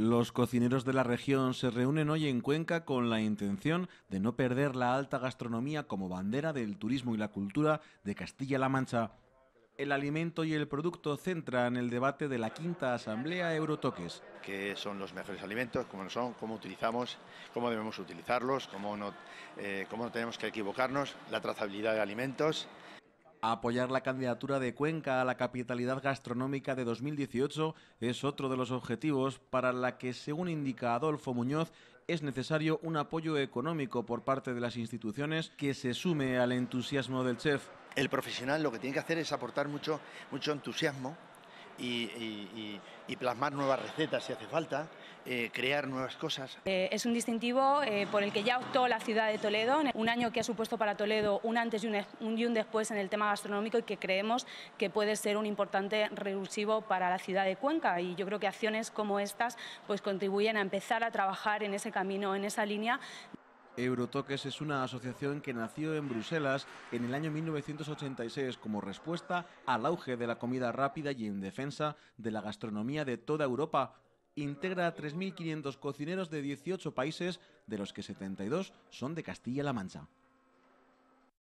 Los cocineros de la región se reúnen hoy en Cuenca con la intención de no perder la alta gastronomía como bandera del turismo y la cultura de Castilla-La Mancha. El alimento y el producto centran el debate de la quinta asamblea Eurotoques. ¿Qué son los mejores alimentos? ¿Cómo son? ¿Cómo utilizamos? ¿Cómo debemos utilizarlos? cómo no eh, tenemos que equivocarnos? La trazabilidad de alimentos apoyar la candidatura de Cuenca a la capitalidad gastronómica de 2018 es otro de los objetivos para la que, según indica Adolfo Muñoz, es necesario un apoyo económico por parte de las instituciones que se sume al entusiasmo del chef. El profesional lo que tiene que hacer es aportar mucho, mucho entusiasmo y, plasmar nuevas recetas si hace falta, eh, crear nuevas cosas. Eh, es un distintivo eh, por el que ya optó la ciudad de Toledo, un año que ha supuesto para Toledo un antes y un, y un después en el tema gastronómico y que creemos que puede ser un importante recursivo para la ciudad de Cuenca y yo creo que acciones como estas pues contribuyen a empezar a trabajar en ese camino, en esa línea. Eurotoques es una asociación que nació en Bruselas en el año 1986 como respuesta al auge de la comida rápida y en defensa de la gastronomía de toda Europa. Integra a 3.500 cocineros de 18 países, de los que 72 son de Castilla-La Mancha.